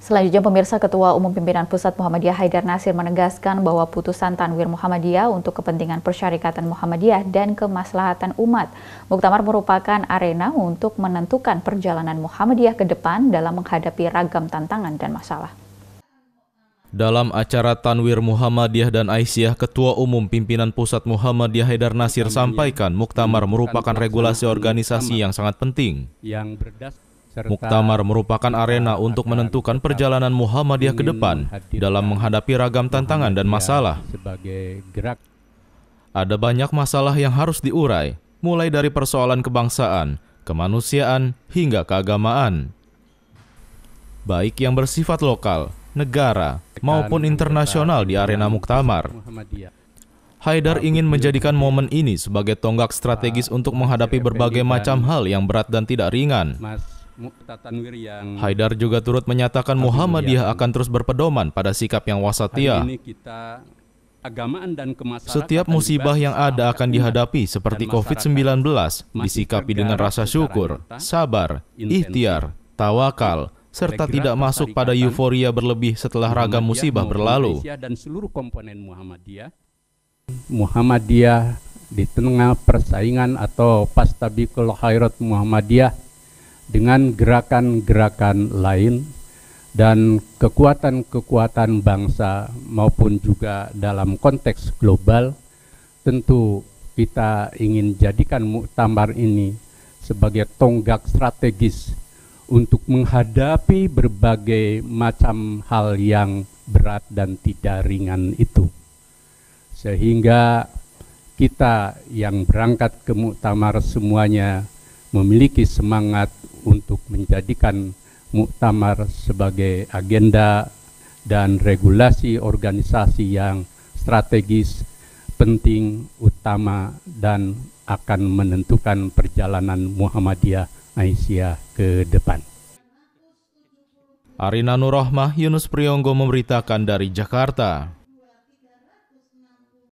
Selanjutnya pemirsa Ketua Umum Pimpinan Pusat Muhammadiyah Haidar Nasir menegaskan bahwa putusan Tanwir Muhammadiyah untuk kepentingan Persyarikatan Muhammadiyah dan kemaslahatan umat. Muktamar merupakan arena untuk menentukan perjalanan Muhammadiyah ke depan dalam menghadapi ragam tantangan dan masalah. Dalam acara Tanwir Muhammadiyah dan Aisyah, Ketua Umum Pimpinan Pusat Muhammadiyah Haidar Nasir sampaikan Muktamar merupakan regulasi organisasi yang sangat penting. Muktamar merupakan arena untuk menentukan perjalanan Muhammadiyah ke depan dalam menghadapi ragam tantangan dan masalah. Ada banyak masalah yang harus diurai, mulai dari persoalan kebangsaan, kemanusiaan, hingga keagamaan. Baik yang bersifat lokal, negara, maupun internasional di arena muktamar. Haidar ingin menjadikan momen ini sebagai tonggak strategis untuk menghadapi berbagai macam hal yang berat dan tidak ringan. Haidar juga turut menyatakan Muhammadiyah akan terus berpedoman pada sikap yang wasatia. Setiap musibah yang ada akan dihadapi seperti COVID-19 disikapi dengan rasa syukur, sabar, ikhtiar, tawakal, serta tidak masuk pada euforia berlebih setelah ragam musibah berlalu. Dan Muhammadiyah di tengah persaingan atau pastabikul khairat Muhammadiyah dengan gerakan-gerakan lain dan kekuatan-kekuatan bangsa maupun juga dalam konteks global tentu kita ingin jadikan muktamar ini sebagai tonggak strategis untuk menghadapi berbagai macam hal yang berat dan tidak ringan itu. Sehingga kita yang berangkat ke muktamar semuanya memiliki semangat untuk menjadikan muktamar sebagai agenda dan regulasi organisasi yang strategis, penting, utama, dan akan menentukan perjalanan Muhammadiyah Aisyah ke depan. Arina Nurrahmah, Yunus Priyonggo memberitakan dari Jakarta.